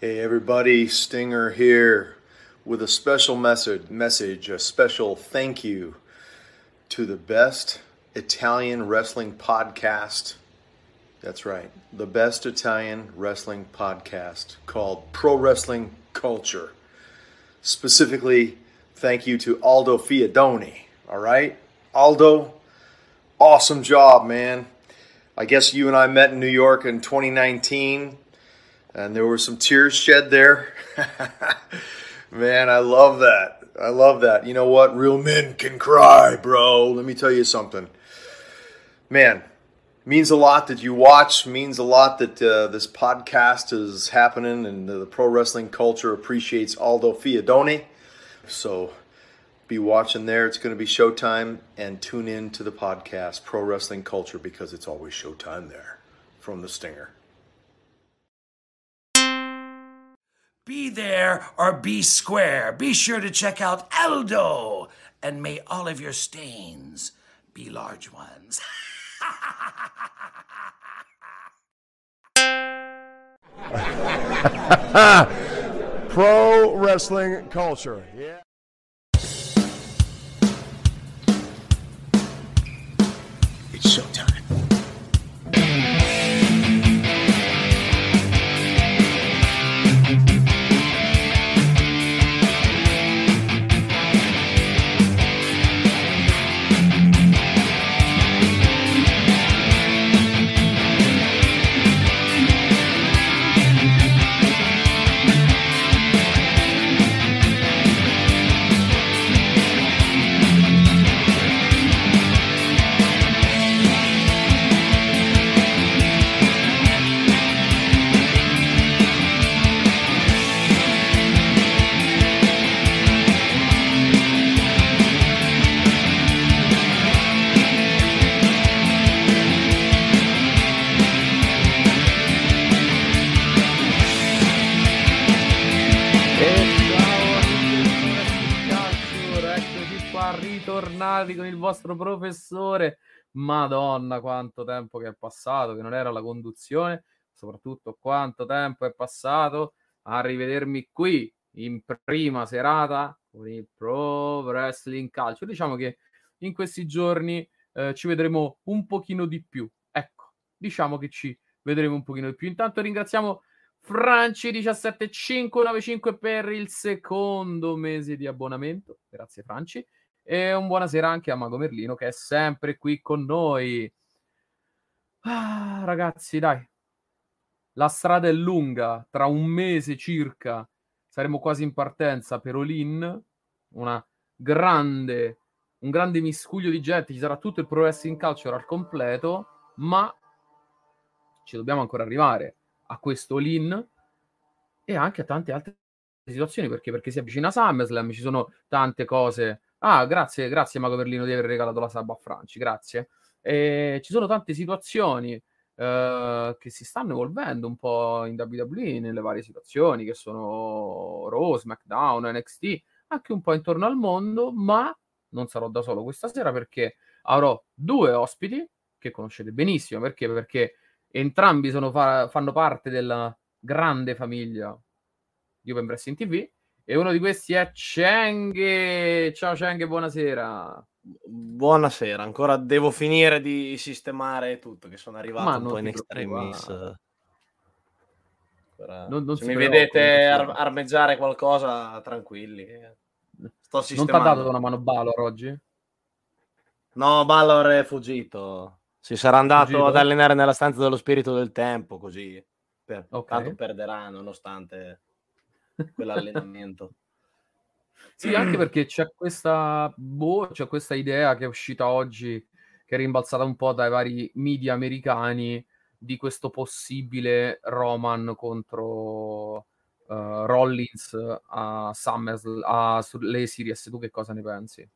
Hey everybody, Stinger here with a special message, message, a special thank you to the best Italian wrestling podcast. That's right. The best Italian wrestling podcast called Pro Wrestling Culture. Specifically, thank you to Aldo Fiadoni, all right? Aldo, awesome job, man. I guess you and I met in New York in 2019 and there were some tears shed there. Man, I love that. I love that. You know what? Real men can cry, bro. Let me tell you something. Man, means a lot that you watch, means a lot that uh, this podcast is happening and the, the pro wrestling culture appreciates Aldo Fiadone. So be watching there. It's going to be showtime and tune in to the podcast, Pro Wrestling Culture, because it's always showtime there from the Stinger. Be there or be square. Be sure to check out Aldo, and may all of your stains be large ones. Pro wrestling culture. Yeah. It's showtime. professore. Madonna, quanto tempo che è passato, che non era la conduzione, soprattutto quanto tempo è passato a rivedermi qui in prima serata con il Pro Wrestling Calcio. Diciamo che in questi giorni eh, ci vedremo un pochino di più. Ecco, diciamo che ci vedremo un pochino di più. Intanto ringraziamo Franci17595 per il secondo mese di abbonamento. Grazie Franci. E un buonasera anche a Mago Merlino che è sempre qui con noi. Ah, ragazzi, dai. La strada è lunga, tra un mese circa saremo quasi in partenza per Olin, una grande, un grande miscuglio di gente, ci sarà tutto il progresso in calcio al completo, ma ci dobbiamo ancora arrivare a questo Olin e anche a tante altre situazioni perché, perché si avvicina SummerSlam, ci sono tante cose Ah, grazie, grazie Mago Berlino di aver regalato la sub a Franci, grazie. E ci sono tante situazioni eh, che si stanno evolvendo un po' in WWE nelle varie situazioni, che sono Raw, SmackDown, NXT, anche un po' intorno al mondo, ma non sarò da solo questa sera perché avrò due ospiti che conoscete benissimo, perché? Perché entrambi fa- fanno parte della grande famiglia di Open Pressing TV e uno di questi è eh, Cheng. Ciao Cheng, buonasera. Buonasera, ancora devo finire di sistemare tutto, che sono arrivato Ma un po' in extremis. Ancora... Non, non Se mi vedete ar- armeggiare qualcosa, tranquilli. Sto sistemando. Non ti ha dato una mano Balor oggi? No, Balor è fuggito. Si sarà andato fuggito. ad allenare nella stanza dello spirito del tempo, così. Per, okay. Tanto perderà, nonostante quell'allenamento. sì, anche perché c'è questa, boh, c'è questa idea che è uscita oggi, che è rimbalzata un po' dai vari media americani, di questo possibile Roman contro... Uh, Rollins a SummerSlam, a, sulle Series, tu che cosa ne pensi?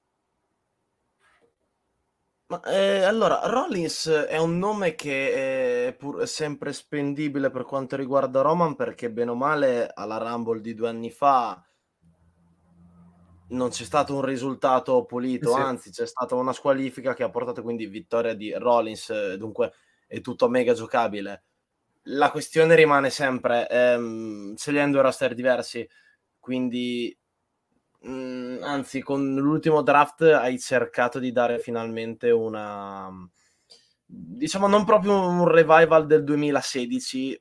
Ma, eh, allora, Rollins è un nome che è eh, pur sempre spendibile per quanto riguarda Roman perché bene o male alla Rumble di due anni fa non c'è stato un risultato pulito, sì. anzi c'è stata una squalifica che ha portato quindi vittoria di Rollins, eh, dunque è tutto mega giocabile. La questione rimane sempre, ehm, ce li roster diversi, quindi mh, mm, anzi, con l'ultimo draft hai cercato di dare finalmente una, diciamo, non proprio un revival del 2016,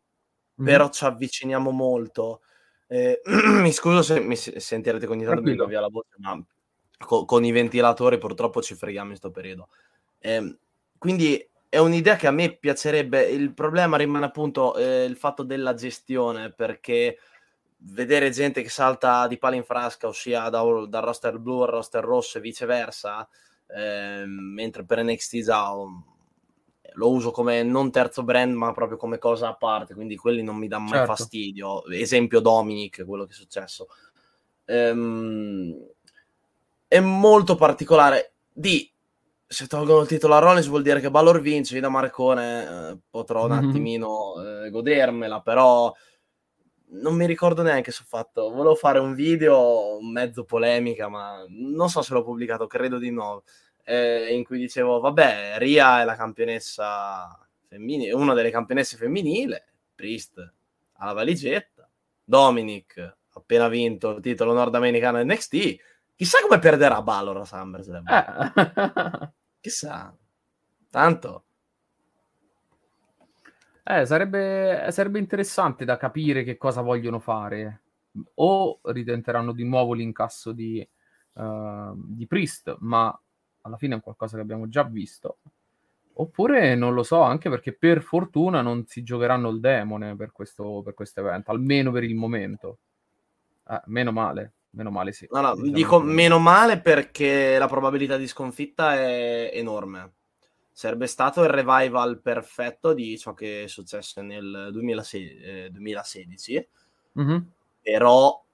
mm. però ci avviciniamo molto. Eh, mi scuso se mi sentirete con tanto mi via la voce, ma co- con i ventilatori purtroppo ci freghiamo in questo periodo. Eh, quindi è un'idea che a me piacerebbe. Il problema rimane appunto eh, il fatto della gestione, perché vedere gente che salta di pala in frasca, ossia da, dal roster blu al roster rosso e viceversa, eh, mentre per NXT già eh, lo uso come non terzo brand, ma proprio come cosa a parte, quindi quelli non mi danno mai certo. fastidio. Esempio Dominic, quello che è successo. Ehm, è molto particolare. Di se tolgono il titolo a Rollins vuol dire che Balor vince, io da Marcone eh, potrò un mm-hmm. attimino eh, godermela, però non mi ricordo neanche se ho fatto, volevo fare un video mezzo polemica, ma non so se l'ho pubblicato, credo di no, eh, in cui dicevo, vabbè, Ria è la campionessa femminile, una delle campionesse femminile, Priest alla valigetta, Dominic appena vinto il titolo nordamericano NXT, chissà come perderà Balor a SummerSlam. Eh. Chissà. Tanto eh, sarebbe, sarebbe interessante da capire che cosa vogliono fare. O ritenteranno di nuovo l'incasso di, uh, di Priest, ma alla fine è qualcosa che abbiamo già visto. Oppure non lo so, anche perché per fortuna non si giocheranno il demone per questo, per questo evento, almeno per il momento. Eh, meno male, meno male sì. No, no, diciamo dico che... meno male perché la probabilità di sconfitta è enorme sarebbe stato il revival perfetto di ciò che è successo nel 2016, eh, 2016 mm-hmm. però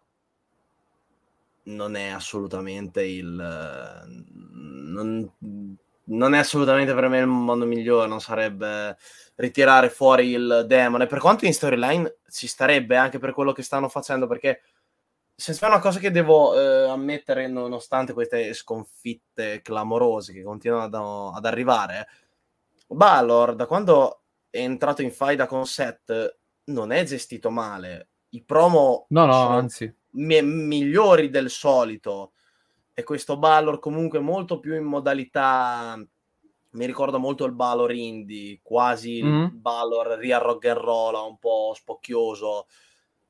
non è assolutamente il non, non, è assolutamente per me il modo migliore non sarebbe ritirare fuori il demone per quanto in storyline ci starebbe anche per quello che stanno facendo perché se c'è una cosa che devo eh, ammettere, nonostante queste sconfitte clamorose che continuano ad, ad arrivare, Balor, da quando è entrato in faida con Seth, non è gestito male. I promo no, no, anzi. Mi- migliori del solito. E questo Balor comunque molto più in modalità... Mi ricorda molto il Balor indie, quasi mm. il Balor real rock and roll, un po' spocchioso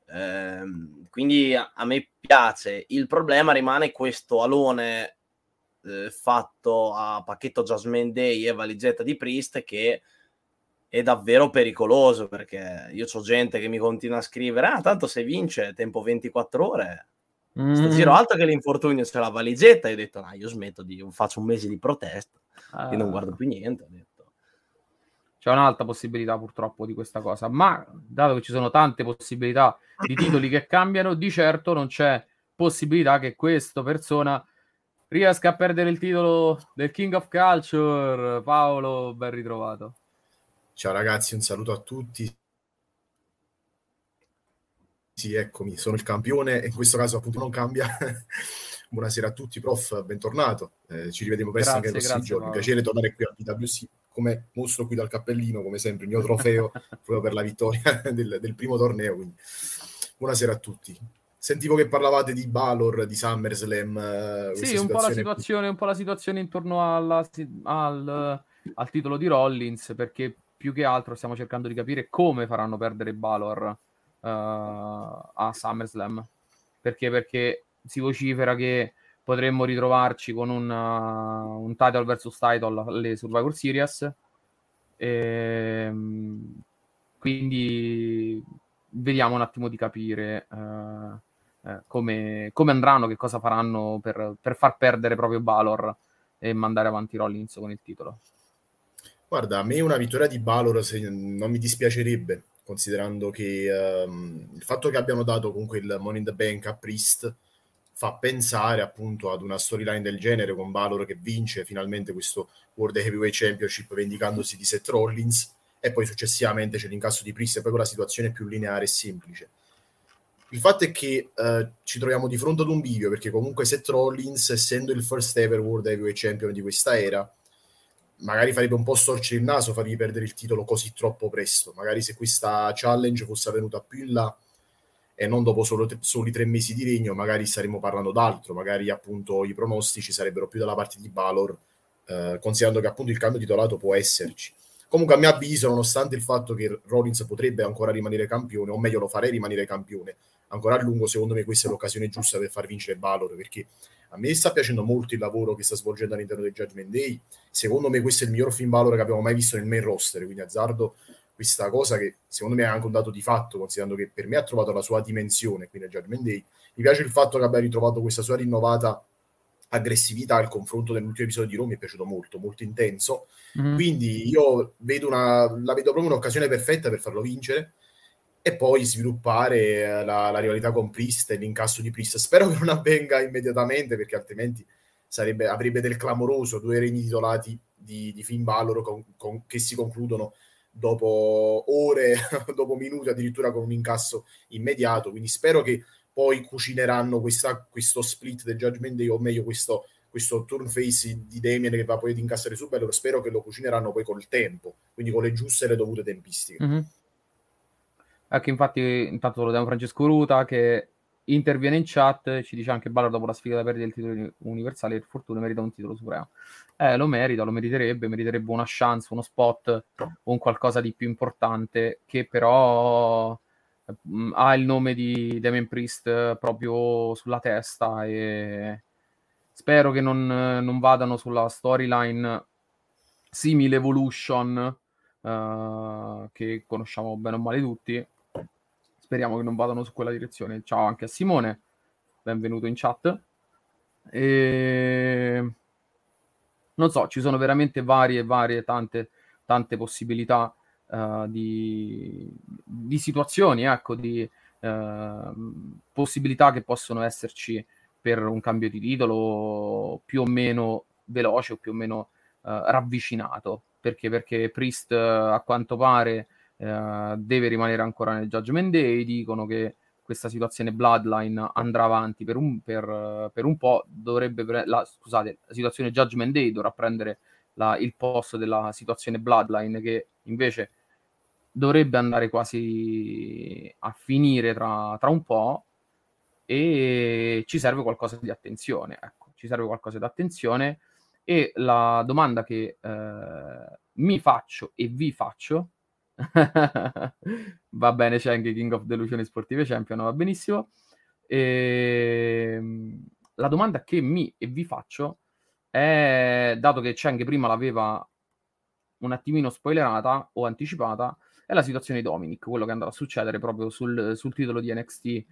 Ehm, quindi a, a, me piace. Il problema rimane questo alone eh, fatto a pacchetto Jasmine Day e valigetta di Priest che è davvero pericoloso perché io ho gente che mi continua a scrivere ah tanto se vince tempo 24 ore mm. sto giro altro che l'infortunio c'è la valigetta io ho detto no ah, io smetto di faccio un mese di protesta ah. e non guardo più niente c'è un'alta possibilità purtroppo di questa cosa, ma dato che ci sono tante possibilità di titoli che cambiano, di certo non c'è possibilità che questa persona riesca a perdere il titolo del King of Culture. Paolo, ben ritrovato. Ciao ragazzi, un saluto a tutti. Sì, eccomi, sono il campione e in questo caso appunto non cambia. Buonasera a tutti, prof, bentornato. Eh, ci rivedremo presto grazie, anche nei prossimi giorni. Paolo. Piacere tornare qui a PWC come mostro qui dal cappellino, come sempre, il mio trofeo proprio per la vittoria del, del primo torneo. Quindi. Buonasera a tutti. Sentivo che parlavate di Balor, di SummerSlam. Eh, sì, un po, un po, la situazione, intorno alla, al, al, titolo di Rollins, perché più che altro stiamo cercando di capire come faranno perdere Balor uh, a SummerSlam. Perché, perché si vocifera che potremmo ritrovarci con un, uh, un title versus title alle Survivor Series. E, ehm, quindi vediamo un attimo di capire uh, uh, come, come, andranno, che cosa faranno per, per far perdere proprio Balor e mandare avanti Rollins con il titolo. Guarda, a me una vittoria di Balor se, non mi dispiacerebbe, considerando che um, il fatto che abbiano dato comunque il Money in the Bank a Priest fa pensare appunto ad una storyline del genere con Valor che vince finalmente questo World Heavyweight Championship vendicandosi di Seth Rollins e poi successivamente c'è l'incasso di Priest e poi quella situazione più lineare e semplice. Il fatto è che eh, ci troviamo di fronte ad un bivio perché comunque Seth Rollins, essendo il first ever World Heavyweight Champion di questa era, magari farebbe un po' storcere il naso fargli perdere il titolo così troppo presto. Magari se questa challenge fosse avvenuta più in là e non dopo solo t- soli tre mesi di regno magari staremmo parlando d'altro, magari appunto i pronostici sarebbero più dalla parte di Balor, eh, considerando che appunto il cambio titolato può esserci. Comunque a mio avviso, nonostante il fatto che Rollins potrebbe ancora rimanere campione, o meglio lo farei rimanere campione, ancora a lungo secondo me questa è l'occasione giusta per far vincere Balor, perché a me sta piacendo molto il lavoro che sta svolgendo all'interno del Judgment Day, secondo me questo è il miglior film Balor che abbiamo mai visto nel main roster, quindi azzardo questa cosa che secondo me è anche un dato di fatto, considerando che per me ha trovato la sua dimensione qui nel Judgment Day. Mi piace il fatto che abbia ritrovato questa sua rinnovata aggressività al confronto dell'ultimo episodio di Roma mi è piaciuto molto, molto intenso. Mm. Quindi io vedo una, la vedo proprio un'occasione perfetta per farlo vincere e poi sviluppare eh, la, la rivalità con Priest e l'incasso di Priest. Spero che non avvenga immediatamente perché altrimenti sarebbe, avrebbe del clamoroso due regni titolati di, di Finn Balor con, con, che si concludono dopo ore, dopo minuti, addirittura con un incasso immediato. Quindi spero che poi cucineranno questa, questo split del Judgment Day, o meglio questo, questo turn face di Damien che va poi ad incassare su Bello. Spero che lo cucineranno poi col tempo, quindi con le giuste e le dovute tempistiche. Mm-hmm. Ecco, infatti, intanto lo diamo Francesco Ruta che interviene in chat ci dice anche Ballard dopo la sfida da perdere il titolo universale per fortuna merita un titolo supremo eh, lo merita, lo meriterebbe meriterebbe una chance, uno spot un qualcosa di più importante che però mh, mm, ha il nome di Damien Priest eh, proprio sulla testa e spero che non, eh, non vadano sulla storyline simile Evolution uh, che conosciamo bene o male tutti speriamo che non vadano su quella direzione. Ciao anche a Simone, benvenuto in chat. E... Non so, ci sono veramente varie, varie, tante, tante possibilità uh, di, di, situazioni, ecco, di uh, possibilità che possono esserci per un cambio di titolo più o meno veloce o più o meno uh, ravvicinato. Perché? Perché Priest a quanto pare eh, deve rimanere ancora nel Judgment Day, dicono che questa situazione Bloodline andrà avanti per un, per, per un po', dovrebbe pre- la, scusate, la situazione Judgment Day dovrà prendere la, il posto della situazione Bloodline che invece dovrebbe andare quasi a finire tra, tra un po' e ci serve qualcosa di attenzione, ecco, ci serve qualcosa di attenzione e la domanda che eh, mi faccio e vi faccio va bene, c'è anche King of Delusioni Sportive Champion, va benissimo. E... Ehm, la domanda che mi e vi faccio è, dato che c'è anche prima l'aveva un attimino spoilerata o anticipata, è la situazione di Dominic, quello che andrà a succedere proprio sul, sul titolo di NXT eh,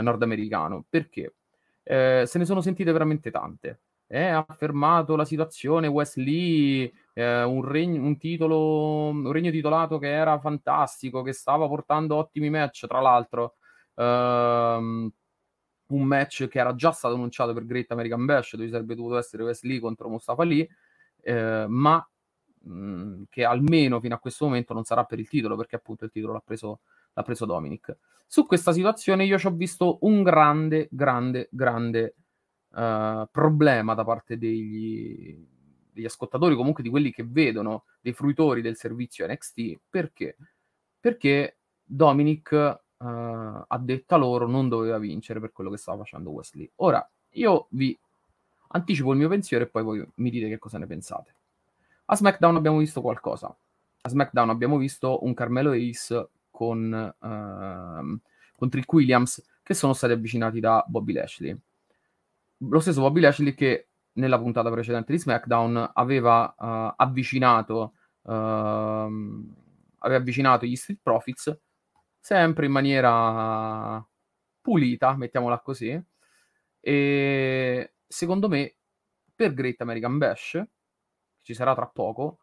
nordamericano. Perché? Eh, se ne sono sentite veramente tante. Eh, ha fermato la situazione, Wesley eh, un, regno, un, titolo, un regno titolato che era fantastico, che stava portando ottimi match, tra l'altro. Ehm, un match che era già stato annunciato per Great American Bash, dove sarebbe dovuto essere Wesley contro Mustafa Lee, eh, ma mh, mm, che almeno fino a questo momento non sarà per il titolo, perché appunto il titolo l'ha preso, l'ha preso Dominic. Su questa situazione io ci ho visto un grande, grande, grande eh, problema da parte degli, degli ascoltatori, comunque di quelli che vedono, dei fruitori del servizio NXT, perché? Perché Dominic uh, a detta loro non doveva vincere per quello che stava facendo Wesley. Ora, io vi anticipo il mio pensiero e poi voi mi dite che cosa ne pensate. A SmackDown abbiamo visto qualcosa. A SmackDown abbiamo visto un Carmelo Ace con, uh, ehm, con Trick Williams che sono stati avvicinati da Bobby Lashley. Lo stesso Bobby Lashley che nella puntata precedente di SmackDown aveva uh, avvicinato uh, aveva avvicinato gli Street Profits sempre in maniera pulita, mettiamola così. E secondo me per Great American Bash, che ci sarà tra poco,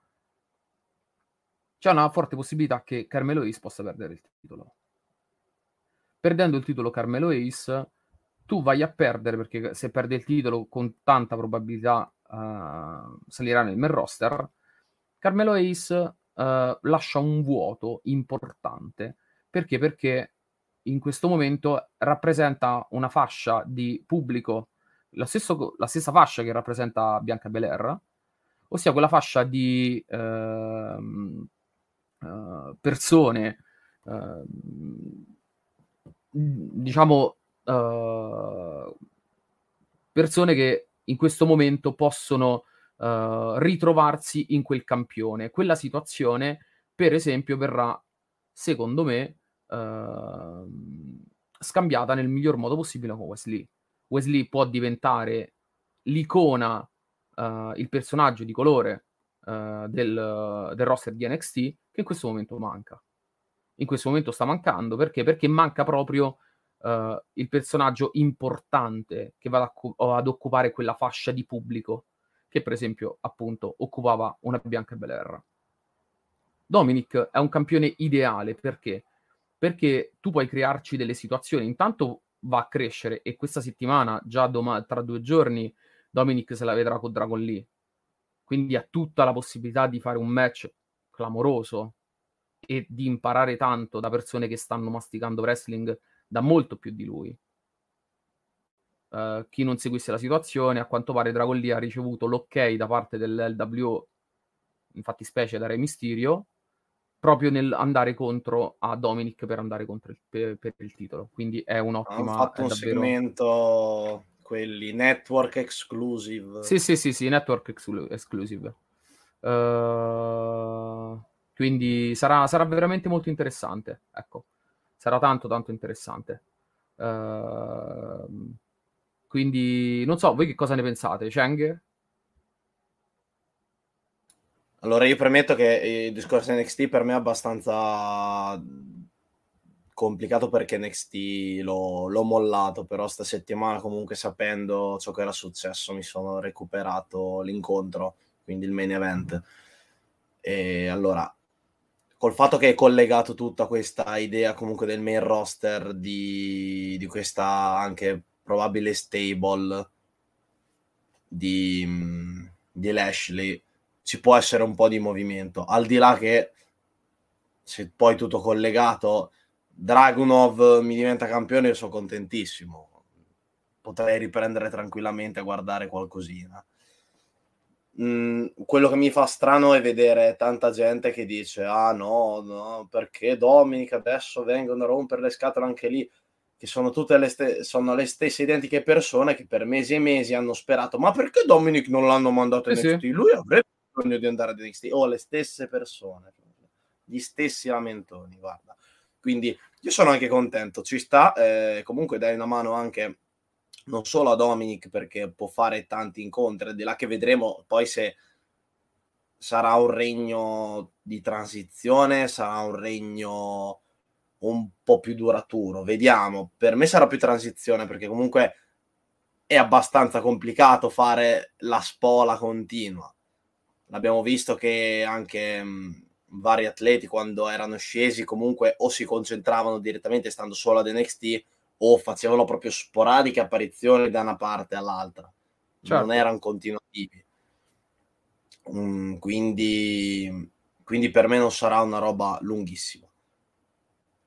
c'è una forte possibilità che Carmelo Ace possa perdere il titolo. Perdendo il titolo Carmelo Ace tu vai a perdere perché se perde il titolo con tanta probabilità uh, salirà nel main roster. Carmelo Ace uh, eh, lascia un vuoto importante perché? perché in questo momento rappresenta una fascia di pubblico, la, stesso, la stessa fascia che rappresenta Bianca Belair, ossia quella fascia di uh, persone ehm, diciamo Uhm, persone che in questo momento possono uh, ritrovarsi in quel campione. Quella situazione, per esempio, verrà, secondo me, uh, scambiata nel miglior modo possibile con Wesley. Wesley può diventare l'icona, uhm, il personaggio di colore uhm, del, del roster di NXT che in questo momento manca in questo momento sta mancando perché? Perché manca proprio uh, il personaggio importante che va ad, occupare quella fascia di pubblico che per esempio appunto occupava una Bianca Belair. Dominic è un campione ideale perché? Perché tu puoi crearci delle situazioni, intanto va a crescere e questa settimana, già doma- tra due giorni, Dominic se la vedrà con Dragon Lee. Quindi ha tutta la possibilità di fare un match clamoroso e di imparare tanto da persone che stanno masticando wrestling da molto più di lui. Uh, chi non seguisse la situazione, a quanto pare Dragon Lee ha ricevuto l'ok da parte dell'LWO, infatti specie da Re Mysterio, proprio nell'andare contro a Dominic per andare contro il, per, per il titolo. Quindi è un'ottima... Ha fatto un davvero... segmento quelli network exclusive. Sì, sì, sì, sì, network ex- exclusive. Uh, quindi sarà, sarà, veramente molto interessante. Ecco sarà tanto tanto interessante. Uh, quindi non so, voi che cosa ne pensate, Cheng? Allora io premetto che il discorso NXT per me è abbastanza complicato perché NXT l'ho, l'ho mollato, però sta settimana comunque sapendo ciò che era successo mi sono recuperato l'incontro, quindi il main event. E allora col fatto che è collegato tutta questa idea comunque del main roster di, di questa anche probabile stable di, di Lashley, ci può essere un po' di movimento. Al di là che se poi tutto collegato, Dragunov mi diventa campione, io sono contentissimo. Potrei riprendere tranquillamente a guardare qualcosina. Mm, quello che mi fa strano è vedere tanta gente che dice ah no, no, perché Dominica adesso vengono a rompere le scatole anche lì, che sono tutte le, st- sono le stesse identiche persone che per mesi e mesi hanno sperato ma perché Dominic non l'hanno mandato in eh Sì. Lui avrebbe bisogno di andare ad NXT. o oh, le stesse persone, gli stessi lamentoni, guarda. Quindi io sono anche contento, ci sta, eh, comunque dai una mano anche non solo a Dominic perché può fare tanti incontri, di là che vedremo poi se sarà un regno di transizione, sarà un regno un po' più duraturo, vediamo. Per me sarà più transizione perché comunque è abbastanza complicato fare la spola continua. L'abbiamo visto che anche mh, vari atleti quando erano scesi comunque o si concentravano direttamente stando solo ad NXT o facevano proprio sporadiche apparizioni da una parte all'altra, certo. non erano continuativi. Mm, quindi, quindi per me non sarà una roba lunghissima.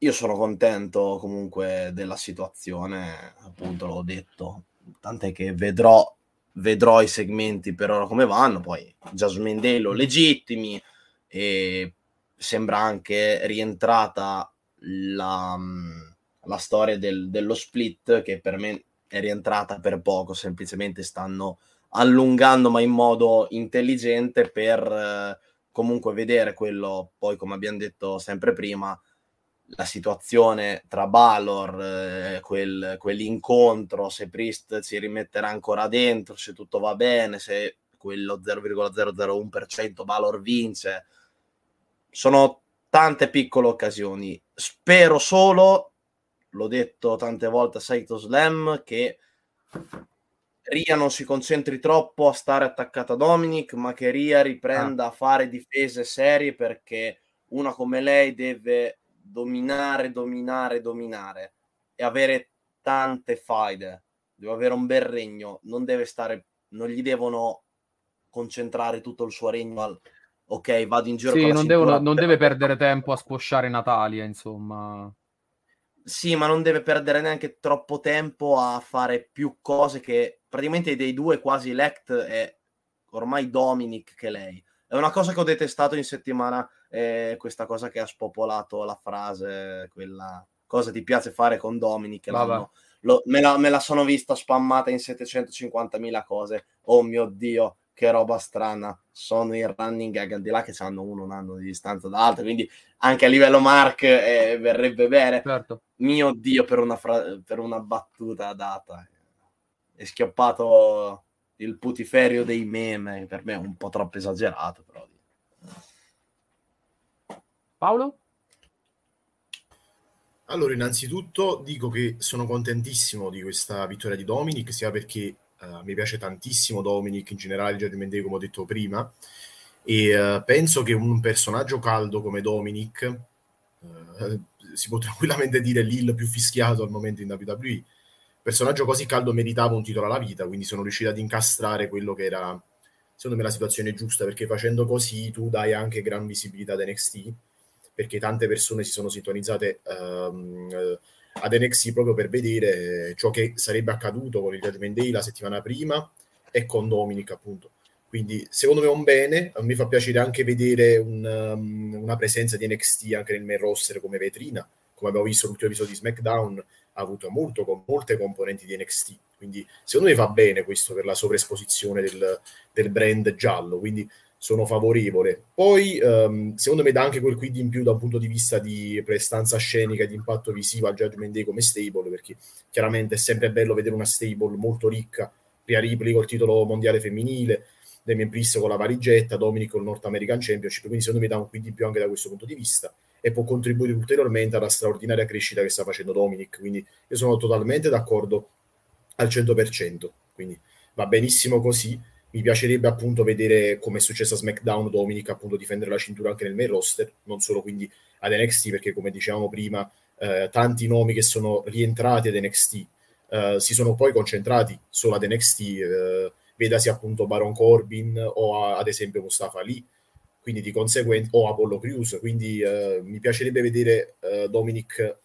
Io sono contento comunque della situazione, appunto l'ho detto, tant'è che vedrò, vedrò i segmenti per ora come vanno, poi Jasmine Delo legittimi e sembra anche rientrata la mm, la storia del, dello split che per me è rientrata per poco, semplicemente stanno allungando ma in modo intelligente per eh, comunque vedere quello, poi come abbiamo detto sempre prima, la situazione tra Balor, eh, quel, quell'incontro, se Priest ci rimetterà ancora dentro, se tutto va bene, se quello 0,001% Balor vince. Sono tante piccole occasioni. Spero solo l'ho detto tante volte a Saito Slam, che Ria non si concentri troppo a stare attaccata a Dominic, ma che Ria riprenda ah. a fare difese serie perché una come lei deve dominare, dominare, dominare e avere tante faide. Deve avere un bel regno, non deve stare, non gli devono concentrare tutto il suo regno al ok, vado in giro. Sì, non, devono, non deve perdere tempo a sposciare Natalia, insomma. Sì, ma non deve perdere neanche troppo tempo a fare più cose che praticamente dei due quasi Lect è ormai Dominic che lei. È una cosa che ho detestato in settimana, eh, questa cosa che ha spopolato la frase, quella cosa ti piace fare con Dominic. Lo, me, la, me, la, sono vista spammata in 750.000 cose. Oh mio Dio, che roba strana sono i running gag al di là che hanno uno un anno di distanza da altri quindi anche a livello Mark eh, verrebbe bene certo. mio dio per una, fra- per una battuta data è schioppato il putiferio dei meme per me è un po' troppo esagerato però Paolo? Allora, innanzitutto dico che sono contentissimo di questa vittoria di Dominic, sia perché Uh, mi piace tantissimo Dominic, in generale Judgment Day, come ho detto prima, e uh, penso che un personaggio caldo come Dominic uh, si può tranquillamente dire l'il più fischiato al momento in WWE. Personaggio così caldo meritava un titolo alla vita, quindi sono riuscito ad incastrare quello che era, secondo me, la situazione giusta, perché facendo così tu dai anche gran visibilità ad NXT, perché tante persone si sono sintonizzate. Um, ad NXT proprio per vedere eh, ciò che sarebbe accaduto con il Judgment Day la settimana prima e con Dominic appunto. Quindi secondo me è un bene, a me fa piacere anche vedere un, um, una presenza di NXT anche nel main roster come vetrina, come abbiamo visto l'ultimo episodio di SmackDown, ha avuto molto, con molte componenti di NXT, quindi secondo me va bene questo per la sovraesposizione del, del brand giallo, quindi sono favorevole. Poi, ehm, secondo me, dà anche quel quid in più da un punto di vista di prestanza scenica e di impatto visivo a Judgment Day come stable, perché chiaramente è sempre bello vedere una stable molto ricca, Ria Ripley col titolo mondiale femminile, Damien Priest con la varigetta, Dominic con il North American Championship, quindi secondo me dà un quid in più anche da questo punto di vista e può contribuire ulteriormente alla straordinaria crescita che sta facendo Dominic, quindi io sono totalmente d'accordo al 100%, quindi va benissimo così mi piacerebbe appunto vedere come è successo a SmackDown Dominic appunto difendere la cintura anche nel main roster, non solo quindi ad NXT, perché come dicevamo prima, eh, tanti nomi che sono rientrati ad NXT eh, si sono poi concentrati solo ad NXT, eh, vedasi appunto Baron Corbin o a, ad esempio Mustafa Ali, quindi di conseguenza o Apollo Crews, quindi eh, mi piacerebbe vedere eh, Dominic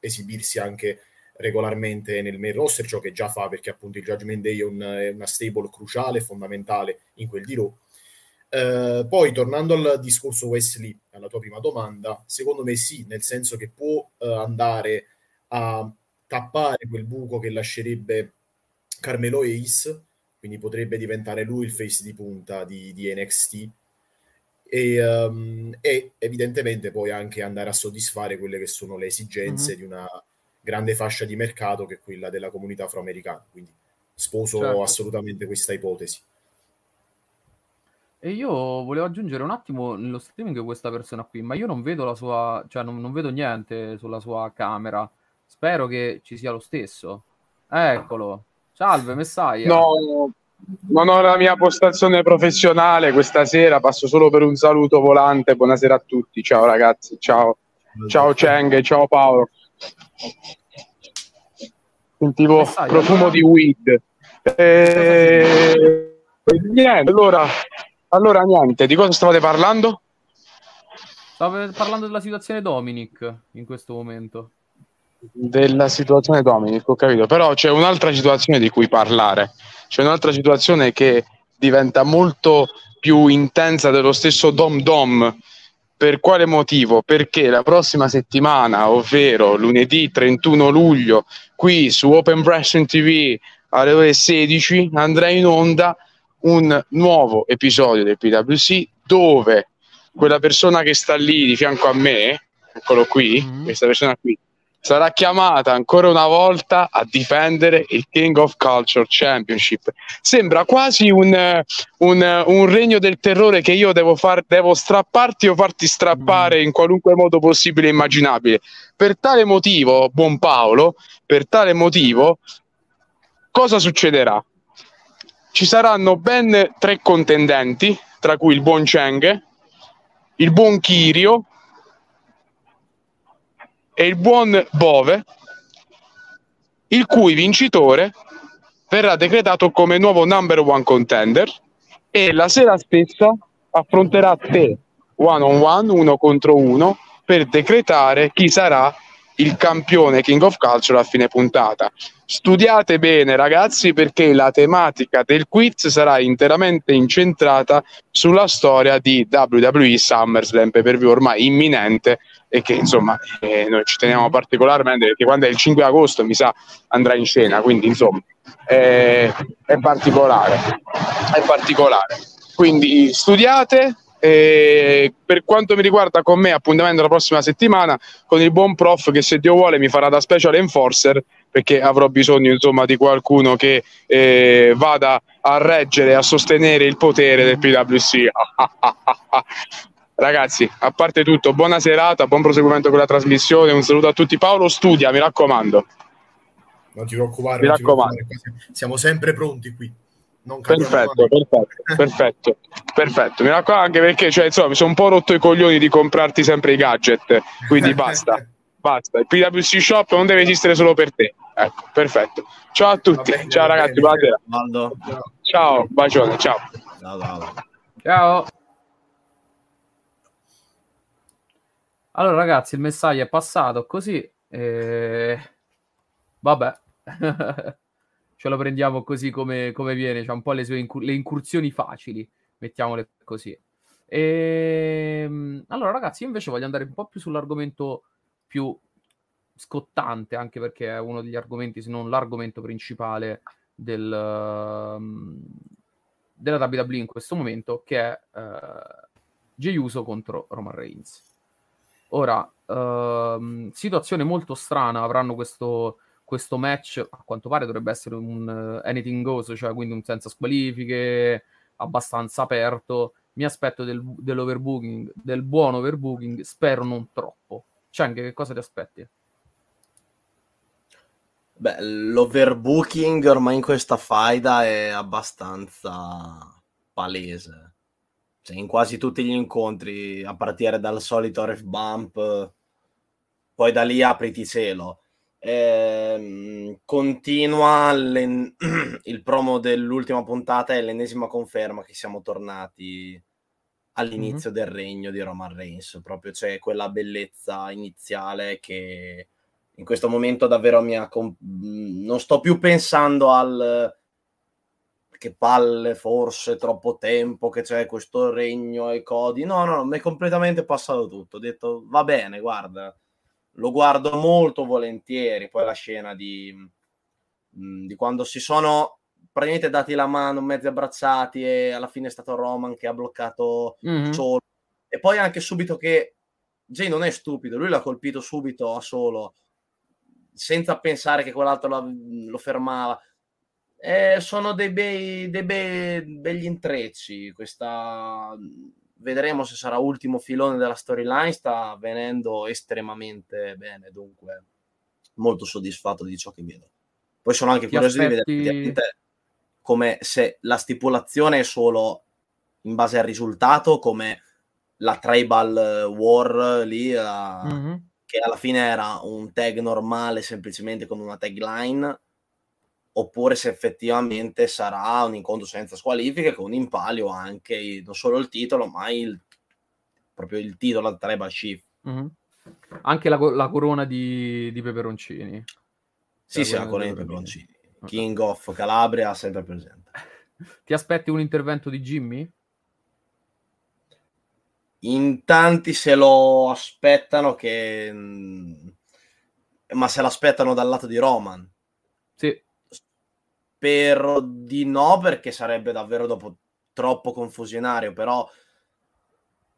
esibirsi anche regolarmente nel main roster, ciò che già fa perché appunto il Judgment Day è, un, è una stable cruciale, fondamentale in quel di Raw. Eh, poi tornando al discorso Wesley, alla tua prima domanda, secondo me sì, nel senso che può eh, andare a tappare quel buco che lascerebbe Carmelo Ace, quindi potrebbe diventare lui il face di punta di, di NXT e, um, e, evidentemente poi anche andare a soddisfare quelle che sono le esigenze mm-hmm. di una grande fascia di mercato che è quella della comunità afroamericana. Quindi sposo certo. assolutamente questa ipotesi. E io volevo aggiungere un attimo nello streaming questa persona qui, ma io non vedo la sua, cioè non, non vedo niente sulla sua camera. Spero che ci sia lo stesso. Eccolo. Salve, messaia. No, non ho la mia postazione professionale questa sera, passo solo per un saluto volante. Buonasera a tutti. Ciao ragazzi, ciao. Ciao Ceng, ciao Paolo. Sentivo profumo di weed. E... Eh, niente, allora, allora niente, di cosa stavate parlando? Stavo parlando della situazione Dominic in questo momento. Della situazione Dominic, ho capito, però c'è un'altra situazione di cui parlare, c'è un'altra situazione che diventa molto più intensa dello stesso Dom Dom per quale motivo? Perché la prossima settimana, ovvero lunedì 31 luglio, qui su Open Wrestling TV alle ore 16 andrà in onda un nuovo episodio del PWC dove quella persona che sta lì di fianco a me, eccolo qui, mm-hmm. questa persona qui, sarà chiamata ancora una volta a difendere il King of Culture Championship. Sembra quasi un, eh, un, eh, un regno del terrore che io devo, far, devo strapparti o farti strappare in qualunque modo possibile e immaginabile. Per tale motivo, buon Paolo, per tale motivo, cosa succederà? Ci saranno ben tre contendenti, tra cui il buon Cheng, il buon Kirio e il buon Bove, il cui vincitore verrà decretato come nuovo number one contender e la sera stessa affronterà te one on one, uno contro uno, per decretare chi sarà il campione King of Culture a fine puntata. Studiate bene ragazzi perché la tematica del quiz sarà interamente incentrata sulla storia di WWE SummerSlam per voi ormai imminente e che insomma eh, noi ci teniamo particolarmente perché quando è il 5 agosto mi sa andrà in scena quindi insomma eh, è particolare è particolare quindi studiate e per quanto mi riguarda, con me appuntamento la prossima settimana con il buon prof che se Dio vuole mi farà da special enforcer perché avrò bisogno insomma di qualcuno che eh, vada a reggere, a sostenere il potere del PWC. Ragazzi, a parte tutto, buona serata, buon proseguimento con la trasmissione, un saluto a tutti. Paolo studia, mi raccomando. Non ti preoccupare, mi raccomando. Preoccupare, siamo sempre pronti qui. Perfetto, perfetto, perfetto, perfetto, Mi raccomando anche perché cioè, insomma, mi sono un po' rotto i coglioni di comprarti sempre i gadget, quindi basta. basta. Il PWC Shop non deve esistere solo per te. Ecco, perfetto. Ciao a tutti. Bene, ciao ragazzi, buonasera. Ciao, bacione, ciao. Ciao, ciao. ciao. Allora ragazzi, il messaggio è passato così. E... Eh, vabbè. ce lo prendiamo così come, come viene, cioè un po' le sue incur- le incursioni facili, mettiamole così. E... Ehm, allora ragazzi, io invece voglio andare un po' più sull'argomento più scottante, anche perché è uno degli argomenti, se non l'argomento principale del, ehm, della WWE in questo momento, che è eh, Geiuso contro Roman Reigns. Ora, ehm, situazione molto strana avranno questo, questo match a quanto pare dovrebbe essere un eh, anything goes, cioè quindi un senza squalifiche, abbastanza aperto. Mi aspetto del, dell'overbooking, del buon overbooking, spero non troppo. C'è anche che cosa ti aspetti? Beh, l'overbooking ormai in questa faida è abbastanza palese. Cioè, in quasi tutti gli incontri, a partire dal solito ref bump, poi da lì apriti cielo eh, continua il promo dell'ultima puntata è l'ennesima conferma che siamo tornati all'inizio mm-hmm. del regno di Roman Reigns proprio c'è quella bellezza iniziale che in questo momento davvero mi ha comp- mhmm, non sto più pensando al che palle forse troppo tempo che c'è questo regno e codi no no, no mi è completamente passato tutto ho detto va bene guarda lo guardo molto volentieri. Poi la scena di, mm, di quando si sono praticamente dati la mano, mezzi abbracciati, e alla fine è stato Roman che ha bloccato mm-hmm. solo. E poi anche subito che Jay non è stupido, lui l'ha colpito subito a solo, senza pensare che quell'altro la, mm, lo fermava. Eh, sono dei bei, dei bei, degli intrecci questa mm, vedremo se sarà ultimo filone della storyline, sta venendo estremamente bene, dunque molto soddisfatto di ciò che vedo. Poi sono anche Ti curioso aspetti... di vedere come se la stipulazione è solo in base al risultato, come la Tribal War lì, uh, mm-hmm. che alla fine era un tag normale semplicemente con una tagline, oppure se effettivamente sarà un incontro senza squalifiche con in palio anche non solo il titolo, ma il, proprio il titolo al Tribal Chief. Mm-hmm. Anche la, la, corona di, di Peperoncini. Sì, sì, la corona di Peperoncini. Peperoncini. King okay. of Calabria sempre presente. Ti aspetti un intervento di Jimmy? In tanti se lo aspettano che... Mm, ma se l'aspettano dal lato di Roman. Sì, Spero di no, perché sarebbe davvero dopo troppo confusionario, però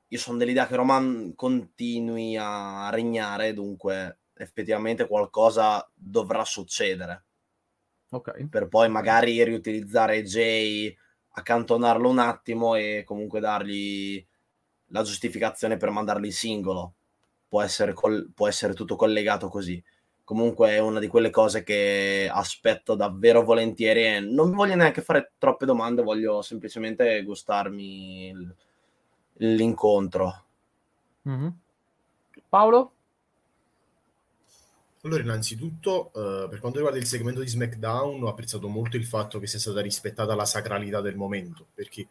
io sono dell'idea che Roman continui a regnare, dunque effettivamente qualcosa dovrà succedere. Okay. Per poi magari riutilizzare Jay, accantonarlo un attimo e comunque dargli la giustificazione per mandarli singolo. Può essere, col- può essere tutto collegato così comunque è una di quelle cose che aspetto davvero volentieri non voglio neanche fare troppe domande, voglio semplicemente gustarmi l'incontro. Mm-hmm. Paolo? Allora, innanzitutto, eh, per quanto riguarda il segmento di SmackDown, ho apprezzato molto il fatto che sia stata rispettata la sacralità del momento, perché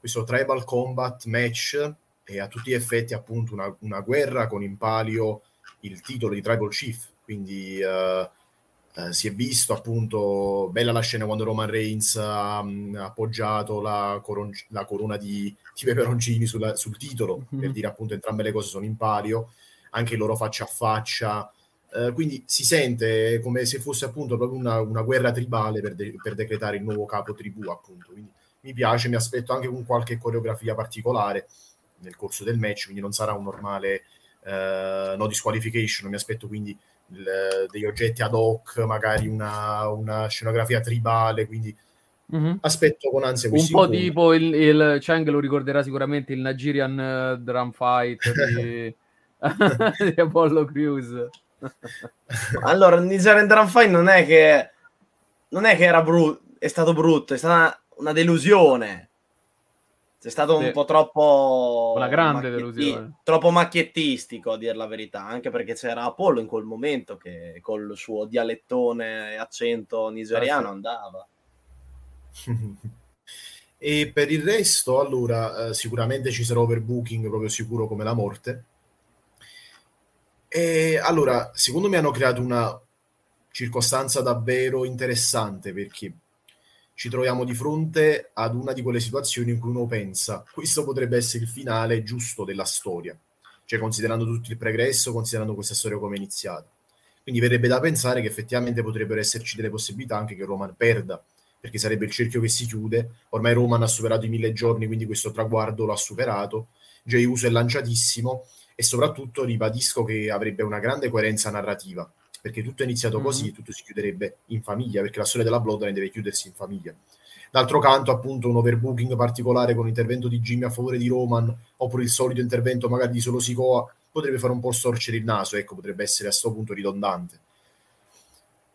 questo Tribal Combat match è a tutti gli effetti appunto una, una guerra con in palio il titolo di Tribal Chief, quindi eh, eh, si è visto appunto bella la scena quando Roman Reigns ha mh, appoggiato la, coron- la corona di, di peperoncini sulla, sul titolo mm-hmm. per mhm. dire appunto entrambe le cose sono in pario anche loro faccia a faccia eh, quindi si sente come se fosse appunto proprio una, una guerra tribale per, de- per, decretare il nuovo capo tribù appunto quindi mi piace, mi aspetto anche con qualche coreografia particolare nel corso del match quindi non sarà un normale eh, no disqualification mi aspetto quindi il, eh, degli oggetti ad hoc, magari una, una scenografia tribale, quindi mm-hmm. aspetto con ansia Un sicuro. po' tipo il, il Chang lo ricorderà sicuramente il Nigerian uh, Drum Fight di, di Apollo Crews. allora, il Nigerian Drum Fight non è che non è che era brutto, è stato brutto, è stata una, una delusione c'è stato un po' troppo. Una grande delusione. Troppo macchiettistico, a dire la verità, anche perché c'era Apollo in quel momento che col suo dialettone e accento nigeriano eh, andava. e per il resto, allora, eh, sicuramente ci sarà overbooking proprio sicuro come la morte. E allora, secondo me hanno creato una circostanza davvero interessante perché ci troviamo di fronte ad una di quelle situazioni in cui uno pensa questo potrebbe essere il finale giusto della storia, cioè considerando tutto il pregresso, considerando questa storia come iniziata. Quindi verrebbe da pensare che effettivamente potrebbero esserci delle possibilità anche che Roman perda, perché sarebbe il cerchio che si chiude, ormai Roman ha superato i mille giorni, quindi questo traguardo l'ha superato, Jey Uso è lanciatissimo e soprattutto ribadisco che avrebbe una grande coerenza narrativa, perché tutto è iniziato mm-hmm. così e tutto si chiuderebbe in famiglia, perché la storia della Bloodline deve chiudersi in famiglia. D'altro canto, appunto, un overbooking particolare con l'intervento di Jimmy a favore di Roman, oppure il solito intervento magari di solo Sikoa, potrebbe fare un po' storcere il naso, ecco, potrebbe essere a questo punto ridondante.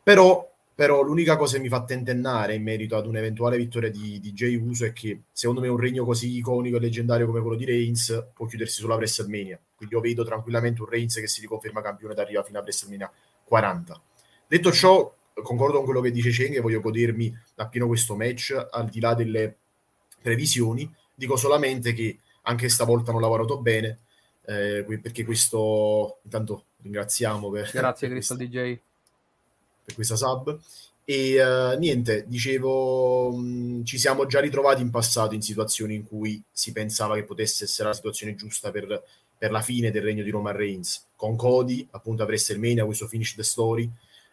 Però, però, l'unica cosa che mi fa tentennare in merito ad un'eventuale vittoria di, di Jay Uso è che, secondo me, un regno così iconico e leggendario come quello di Reigns può chiudersi sulla WrestleMania. Quindi io vedo tranquillamente un Reigns che si riconferma campione ed arriva fino a WrestleMania 40. Detto ciò, concordo con quello che dice Cheng e voglio godermi appieno questo match, al di là delle previsioni. Dico solamente che anche stavolta hanno lavorato bene, eh, perché questo... Intanto ringraziamo per... Grazie Cristo DJ. Per questa sub. E uh, niente, dicevo, mh, ci siamo già ritrovati in passato in situazioni in cui si pensava che potesse essere la situazione giusta per per la fine del regno di Roman Reigns, con Cody, appunto a WrestleMania, questo Finish the Story,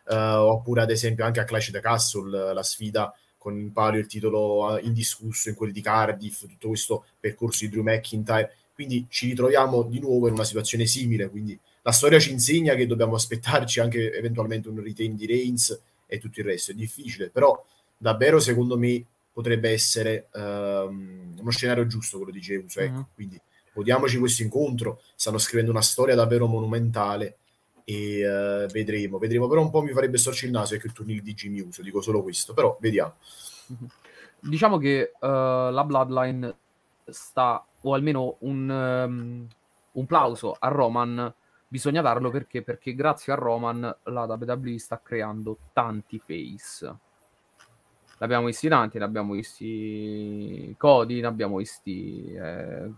uh, oppure ad esempio anche a Clash the Castle, la sfida con in palio il titolo eh, indiscusso in quelli di Cardiff, tutto questo percorso di Drew McIntyre. Quindi ci ritroviamo di nuovo in una situazione simile. Quindi la storia ci insegna che dobbiamo aspettarci anche eventualmente un retain di Reigns e tutto il resto. È difficile, però davvero secondo me potrebbe essere um, uno scenario giusto quello di Jey Ecco. Mm. Quindi godiamoci questo incontro, stanno scrivendo una storia davvero monumentale e uh, vedremo, vedremo, però un po' mi farebbe storci il naso è che il turnier di Jimmy uso, dico solo questo, però vediamo. Mhm. Diciamo che uh, la Bloodline sta, o almeno un, um, un plauso a Roman, bisogna darlo perché? Perché grazie a Roman la WWE sta creando tanti face L'abbiamo visti Dante, l'abbiamo visti Cody, l'abbiamo visti eh,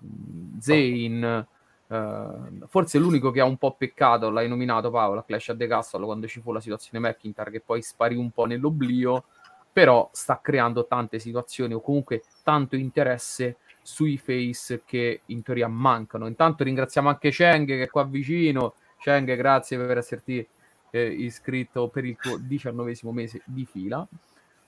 Zayn. Uh, forse l'unico che ha un po' peccato, l'hai nominato Paolo, a Clash of the Castle quando ci fu la situazione McIntyre che poi sparì un po' nell'oblio, però sta creando tante situazioni o comunque tanto interesse sui face che in teoria mancano. Intanto ringraziamo anche Cheng che è qua vicino. Cheng, grazie per esserti eh, iscritto per il tuo diciannovesimo mese di fila.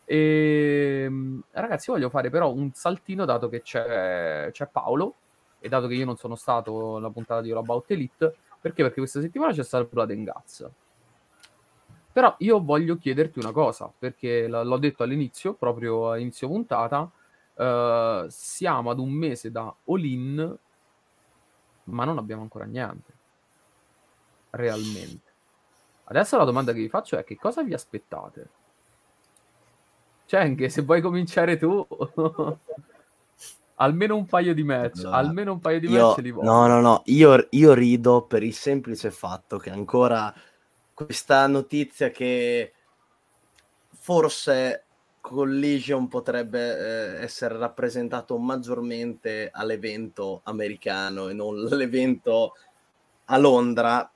E, ehm, ragazzi, voglio fare però un saltino dato che c'è, c'è Paolo e dato che io non sono stato nella puntata di Robout Elite, perché? Perché questa settimana c'è stato Blood and Guts. Però io voglio chiederti una cosa, perché l- l'ho detto all'inizio, proprio all'inizio puntata, uh, siamo ad un mese da all ma non abbiamo ancora niente. Realmente. Adesso la domanda che vi faccio è che cosa vi aspettate? Cioè, anche se vuoi cominciare tu, almeno un paio di match, allora, almeno un paio di io, match li voglio. No, no, no, io, io rido per il semplice fatto che ancora questa notizia che forse Collision potrebbe eh, essere rappresentato maggiormente all'evento americano e non all'evento a Londra.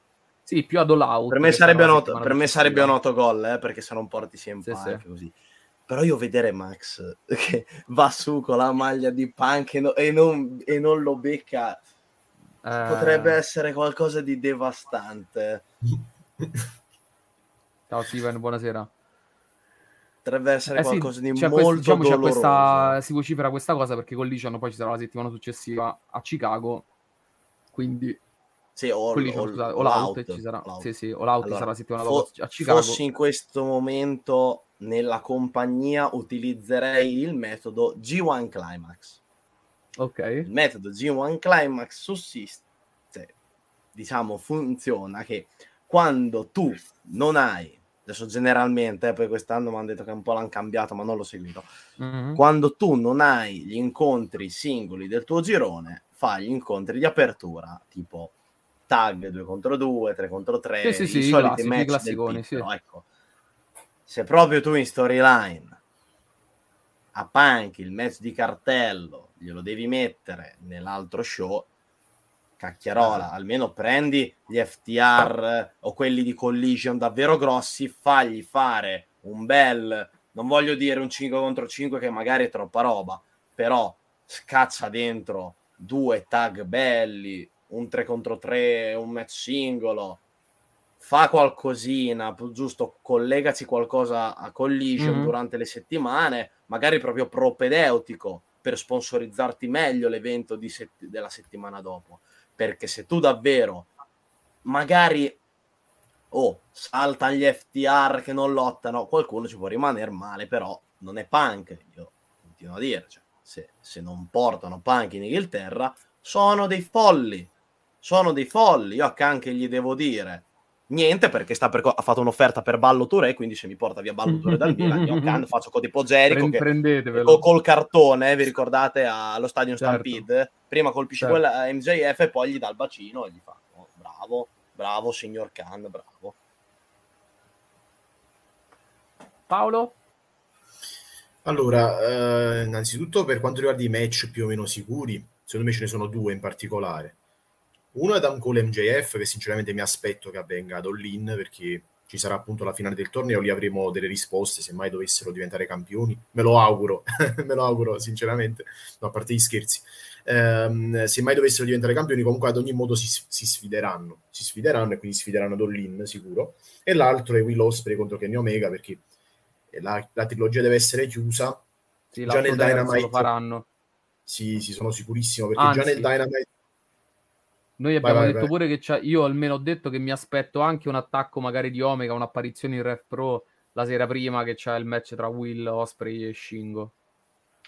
Sì, più ad all Per me sarebbe, noto, per me sarebbe un autogol, eh, perché se non porti sempre sì, sì. così però io vedere Max che va su con la maglia di punk e, no, e, non, e non, lo becca ah. potrebbe eh. essere qualcosa di devastante ciao Steven buonasera potrebbe essere eh qualcosa sì, di molto questo, diciamo, doloroso questa, si vocifera questa cosa perché con Ligiano poi ci sarà la settimana successiva a Chicago quindi sì, o, o, o, o l'out, l'out, ci sarà. L'out. Sì, sì, o l'out allora, sarà la settimana dopo a Chicago. Fossi in questo momento nella compagnia utilizzerei il metodo G1 Climax. Ok. Il metodo G1 Climax sussiste, diciamo, funziona che quando tu non hai, adesso generalmente, eh, poi quest'anno mi hanno detto che un po' l'hanno cambiato, ma non l'ho seguito, mm-hmm. quando tu non hai gli incontri singoli del tuo girone, fai gli incontri di apertura, tipo tag 2 contro 2, 3 contro 3, sì, sì, i sì, soliti i classici, match del piccolo, sì. ecco se proprio tu in storyline a Punk il match di cartello glielo devi mettere nell'altro show, cacchiarola, ah. almeno prendi gli FTR o quelli di Collision davvero grossi, fagli fare un bel, non voglio dire un 5 contro 5 che magari è troppa roba, però scaccia dentro due tag belli, un 3 contro 3, un match singolo, fa qualcosina, giusto, collegaci qualcosa a Collision mm-hmm. durante le settimane, magari proprio propedeutico per sponsorizzarti meglio l'evento set- della settimana dopo. Perché se tu davvero, magari, oh, salta gli FTR che non lottano, qualcuno ci può rimanere male, però non è punk. Io continuo a dire, cioè, se, se non portano punk in Inghilterra, sono dei folli. Sono dei folli, io anche gli devo dire niente perché co- ha fatto un'offerta per Ballo Touré quindi se mi porta via Ballo Touré dal Milan io can, faccio tipo Gerico Prend- col cartone vi ricordate allo stadio certo. Stampede prima colpisce certo. quella eh, MJF e poi gli dà il bacino e gli fa oh, bravo bravo signor Khan bravo Paolo? Allora, eh, innanzitutto per quanto riguarda i match più o meno sicuri, secondo me ce ne sono due in particolare uno è da un call MJF che sinceramente mi aspetto che avvenga ad All-In perché ci sarà appunto la finale del torneo, lì avremo delle risposte se mai dovessero diventare campioni. Me lo auguro, me lo auguro sinceramente, no, a parte gli scherzi. Ehm, se mai dovessero diventare campioni, comunque ad ogni modo si, si sfideranno, si sfideranno e quindi sfideranno ad All-In sicuro. E l'altro è Will Osprey contro Kenny Omega perché la, la trilogia deve essere chiusa. Sì, già nel Dynamite lo faranno. Sì, sì, sono sicurissimo perché Anzi. già nel Dynamite noi abbiamo vai, detto vai. pure che io almeno ho detto che mi aspetto anche un attacco magari di Omega, un'apparizione in Ref Pro la sera prima che c'è il match tra Will, Osprey e Shingo.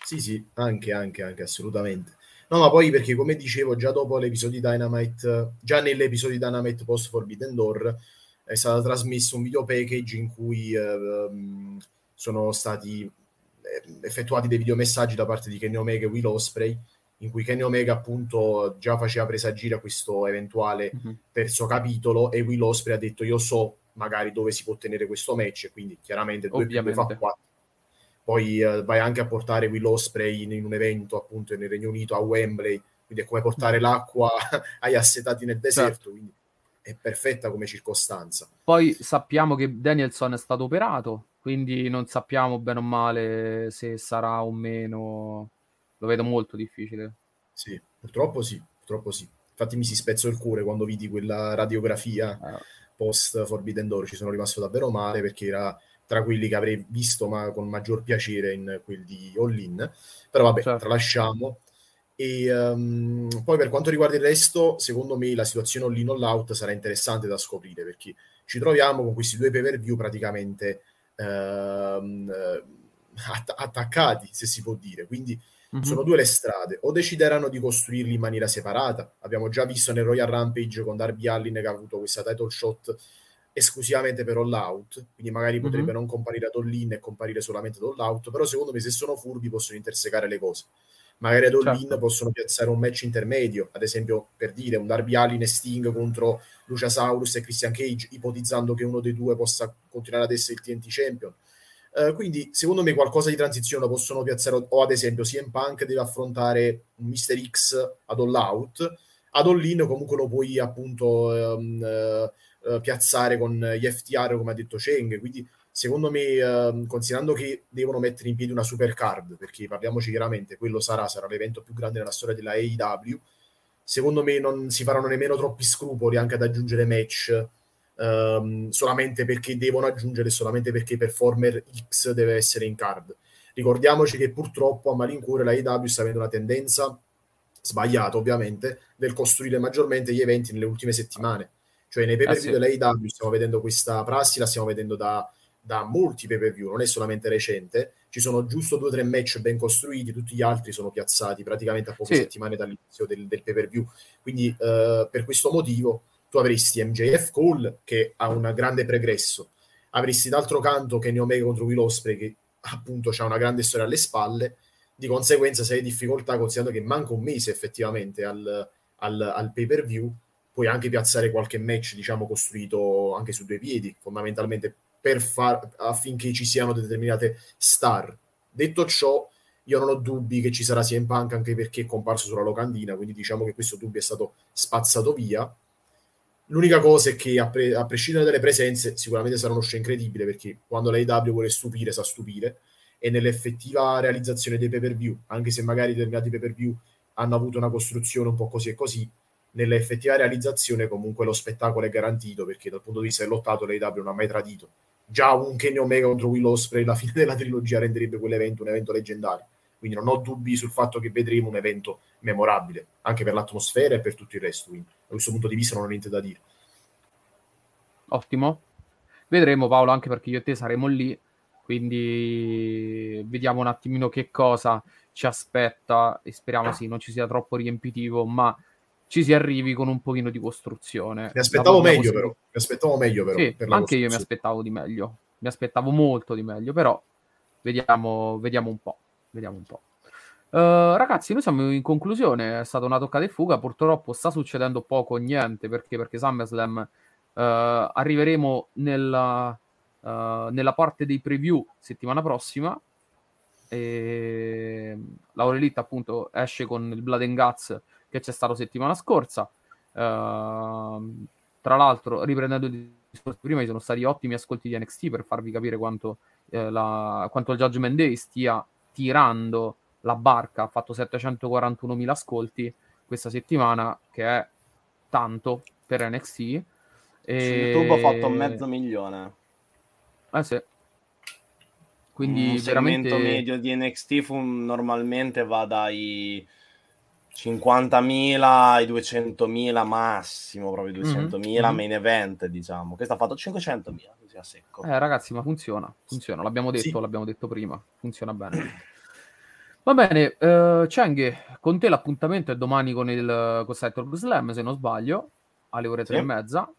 Sì, sì, anche, anche, anche, assolutamente. No, ma poi perché come dicevo già dopo l'episodio di Dynamite, già nell'episodio di Dynamite post Forbidden Door è stato trasmesso un video package in cui eh, ehm, sono stati eh, effettuati dei videomessaggi da parte di Kenny Omega e Will Osprey in cui Kenny Omega appunto già faceva presagire questo eventuale mm-hmm. terzo capitolo e Will Ospreay ha detto io so magari dove si può tenere questo match quindi chiaramente due più fa quattro poi uh, vai anche a portare Will Ospreay in, in, un evento appunto nel Regno Unito a Wembley quindi è come portare mm. l'acqua ai assetati nel certo. deserto quindi è perfetta come circostanza poi sappiamo che Danielson è stato operato quindi non sappiamo bene o male se sarà o meno lo vedo molto difficile. Sì, purtroppo sì, purtroppo sì. Infatti mi si spezzo il cuore quando vidi quella radiografia ah. post Forbidden Door, ci sono rimasto davvero male perché era tra quelli che avrei visto ma con maggior piacere in quelli all-in. Però vabbè, certo. tralasciamo. E um, poi per quanto riguarda il resto, secondo me la situazione all-in all-out sarà interessante da scoprire perché ci troviamo con questi due pay per view praticamente uh, att- attaccati, se si può dire. Quindi sono mhm. due le strade, o decideranno di costruirli in maniera separata, abbiamo già visto nel Royal Rampage con Darby Allin che ha avuto questa title shot esclusivamente per All Out, quindi magari mm-hmm. potrebbe mhm. non comparire ad All In e comparire solamente ad All Out, però secondo me se sono furbi possono intersecare le cose. Magari ad All certo. possono piazzare un match intermedio, ad esempio per dire un Darby Allin e Sting contro Luciasaurus e Christian Cage, ipotizzando che uno dei due possa continuare ad essere il TNT Champion eh, quindi, secondo me, qualcosa di transizione lo possono piazzare. O, ad esempio, CM Punk deve affrontare un Mr. X ad all out. Ad all in, comunque, lo puoi appunto um, uh, piazzare con gli FTR, come ha detto Cheng. Quindi, secondo me, um, considerando che devono mettere in piedi una super card, perché parliamoci chiaramente, quello sarà, sarà l'evento più grande nella storia della AEW. Secondo me, non si faranno nemmeno troppi scrupoli anche ad aggiungere match um, solamente perché devono aggiungere, solamente perché il performer X deve essere in card. Ricordiamoci che purtroppo a malincuore la IW sta avendo una tendenza sbagliata, ovviamente, nel costruire maggiormente gli eventi nelle ultime settimane. Cioè nei pay per view ah, sì. della stiamo vedendo questa prassi, la stiamo vedendo da, da molti pay per view, non è solamente recente. Ci sono giusto due o tre match ben costruiti, tutti gli altri sono piazzati praticamente a poche sì. settimane dall'inizio del, del pay per view. Quindi eh, per questo motivo tu avresti MJF Cole che ha un grande pregresso, avresti d'altro canto Kenny Omega contro Will Ospreay che appunto ha una grande storia alle spalle, di conseguenza se hai difficoltà considerando che manca un mese effettivamente al, al, al pay per view, puoi anche piazzare qualche match diciamo costruito anche su due piedi fondamentalmente per far, affinché ci siano determinate star. Detto ciò, io non ho dubbi che ci sarà sia in Punk anche perché è comparso sulla locandina, quindi diciamo che questo dubbio è stato spazzato via. L'unica cosa è che, a, pre- a, prescindere dalle presenze, sicuramente sarà uno show incredibile perché quando la l'AEW vuole stupire, sa stupire e nell'effettiva realizzazione dei pay per view, anche se magari determinati pay per view hanno avuto una costruzione un po' così e così, nell'effettiva realizzazione comunque lo spettacolo è garantito perché dal punto di vista dell'ottato la l'AEW non ha mai tradito. Già un Kenny Omega contro Will Osprey, la fine della trilogia, renderebbe quell'evento un evento leggendario quindi non ho dubbi sul fatto che vedremo un evento memorabile, anche per l'atmosfera e per tutto il resto. Quindi da questo punto di vista non ho niente da dire. Ottimo. Vedremo Paolo, anche perché io e te saremo lì, quindi vediamo un attimino che cosa ci aspetta e speriamo sì, non ci sia troppo riempitivo, ma ci si arrivi con un pochino di costruzione. Mi aspettavo meglio però, mi aspettavo meglio però. Sì, per anche io mi aspettavo di meglio, mi aspettavo molto di meglio, però vediamo, vediamo un po' vediamo un po'. Uh, ragazzi, noi siamo in conclusione. È stata una toccata e fuga. Purtroppo sta succedendo poco o niente perché, perché SummerSlam uh, arriveremo nella, uh, nella, parte dei preview settimana prossima. E... Laurelita, appunto, esce con il Blood and Guts che c'è stato settimana scorsa. Ehm, tra l'altro, riprendendo il discorso prima, ci sono stati ottimi ascolti di NXT per farvi capire quanto, la, quanto il Judgment Day stia tirando la barca, ha fatto 741.000 ascolti questa settimana, che è tanto per NXT. E... Su YouTube ha fatto mezzo milione. Eh sì. Quindi un veramente... segmento medio di NXT fu, normalmente va dai 50.000 ai 200.000 massimo, proprio 200.000 mm-hmm. Mhm. main event, diciamo. Questo ha fatto 500.000 a secco. Eh, ragazzi, ma funziona, funziona, l'abbiamo detto, sì. l'abbiamo detto prima, funziona bene. Va bene, uh, Cheng, con te l'appuntamento è domani con il Cossettor Slam, se non sbaglio, alle ore sì. tre e mezza.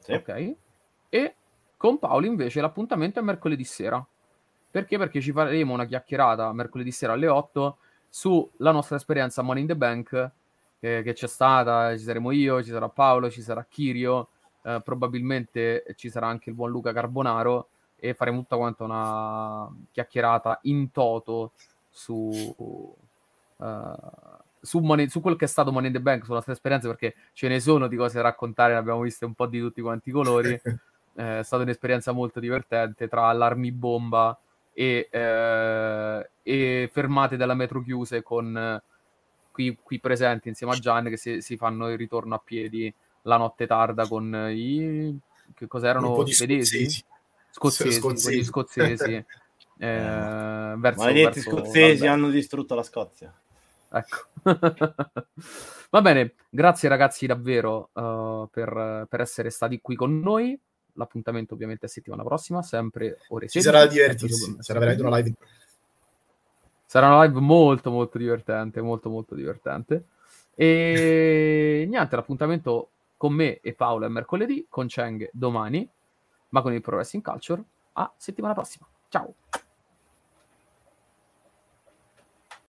Sì. Ok. E con Paolo invece l'appuntamento è mercoledì sera. Perché? Perché ci faremo una chiacchierata mercoledì sera alle 8 sulla nostra esperienza Money in the Bank eh, che c'è stata, ci saremo io, ci sarà Paolo, ci sarà Kirio, eh, probabilmente ci sarà anche il buon Luca Carbonaro e faremo tutta quanta una chiacchierata in toto su, uh, su, money, su quel che è stato Money in the Bank, sulla sua esperienza, perché ce ne sono di cose da raccontare, ne abbiamo viste un po' di tutti quanti i colori. Eh, è stata un'esperienza molto divertente tra allarmi bomba e, eh, e fermate della metro chiuse con eh, qui, qui, presenti insieme a Gian che si, si fanno il ritorno a piedi la notte tarda con i... che cos'erano? i Svedesi? Scozzesi. Scozzesi. scozzesi. eh, verso, Maledetti verso, scozzesi vabbè. hanno distrutto la Scozia. Ecco. Va bene, grazie ragazzi davvero uh, per, per, essere stati qui con noi. L'appuntamento ovviamente è settimana prossima, sempre ore 16. Ci sarà divertissimo, sarà veramente una live. Sarà una live molto molto divertente, molto molto divertente. E niente, l'appuntamento con me e Paolo è mercoledì, con Cheng domani, ma con il Pro Wrestling Culture a settimana prossima. Ciao!